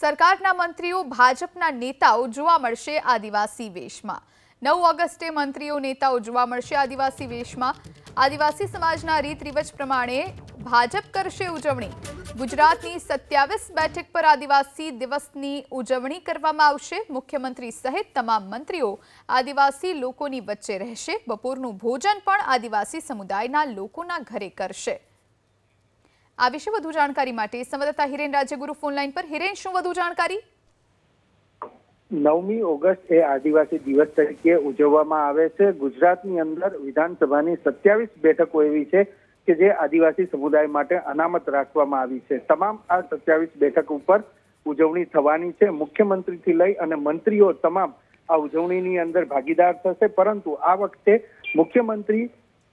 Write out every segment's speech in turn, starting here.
સરકારના મંત્રીઓ ભાજપના નેતાઓ જોવા મળશે આદિવાસી વેશમાં 9 ઓગસ્ટે મંત્રીઓ નેતાઓ જોવા મળશે આદિવાસી વેશમાં આદિવાસી સમાજના રીત રિવાજ પ્રમાણે ભાજપ કરશે ઉજવણી ગુજરાતની 27 બેઠક પર આદિવાસી દિવસની ઉજવણી કરવામાં આવશે મુખ્યમંત્રી સહિત તમામ મંત્રીઓ આદિવાસી લોકોની વચ્ચે રહેશે બપોરનું ભોજન પણ આદિવાસી સમુદાયના લોકોના ઘરે કરશે આ વિશે વધુ જાણકારી માટે સંપર્તા હિરેન રાજેગુરુ ફોનલાઇન પર હિરેન છું વધુ જાણકારી 9 ઓગસ્ટ એ આદિવાસી દિવસ તરીકે ઉજવવામાં આવે છે ગુજરાતની અંદર વિધાનસભાની 27 બેઠકો એવી છે કે જે આદિવાસી સમુદાય માટે અનામત રાખવામાં આવી છે તમામ આ 27 બેઠક ઉપર ઉજવણી થવાની છે મુખ્યમંત્રી થી લઈ અને મંત્રીઓ તમામ આ ઉજવણીની અંદર ભાગીદાર થશે પરંતુ આ વખતે મુખ્યમંત્રી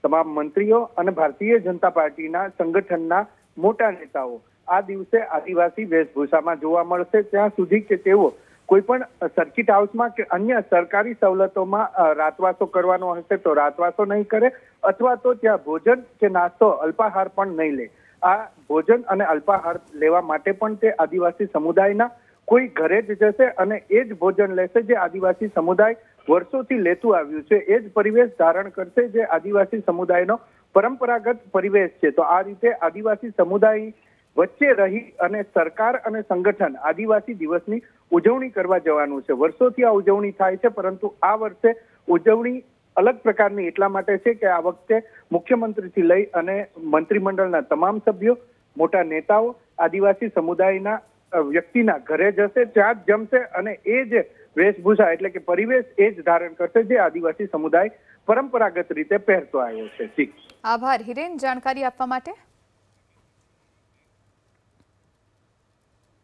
તમામ મંત્રીઓ અને ભારતીય જનતા પાર્ટીના સંગઠનના મોટા નેતાઓ આ દિવસે આદિવાસી વેશભૂષામાં જોવા મળસે ત્યાં સુધી કે તેઓ કોઈ પણ સર્કિટ હાઉસમાં કે અન્ય સરકારી સવલતોમાં રાતવાસો કરવાનો હશે તો રાતવાસો ન કરે અથવા તો ત્યાં ભોજન કે નાસ્તો અલ્પહાર પણ ન લે આ ભોજન અને અલ્પહાર લેવા માટે પણ તે આદિવાસી સમુદાયના કોઈ ઘરે જ જશે અને એ જ ભોજન લેશે જે આદિવાસી સમુદાય વર્ષોથી લેતું આવ્યુ છે એ જ પરિવેશ ધારણ કરતે જે આદિવાસી સમુદાયનો પરંપરાગત પરિવેશ છે તો આ રીતે આદિવાસી સમુદાય વચ્ચે રહી અને સરકાર અને સંગઠન આદિવાસી દિવસની ઉજવણી કરવા જવાનું છે વર્ષોથી આ ઉજવણી થાય છે પરંતુ આ વર્ષે ઉજવણી અલગ પ્રકારની એટલા માટે છે કે આ વખતે મુખ્યમંત્રી થી લઈ અને મંત્રીમંડળના તમામ સભ્યો મોટા નેતાઓ આદિવાસી સમુદાયના વ્યક્તિના ઘરે જશે ચા જમશે અને એ જ વેશભૂષા એટલે કે પરિવેશ એ જ ધારણ કરશે જે આદિવાસી સમુદાય પરંપરાગત રીતે પહેરતો આવ્યો છે આભાર હિરેન જાણકારી આપવા માટે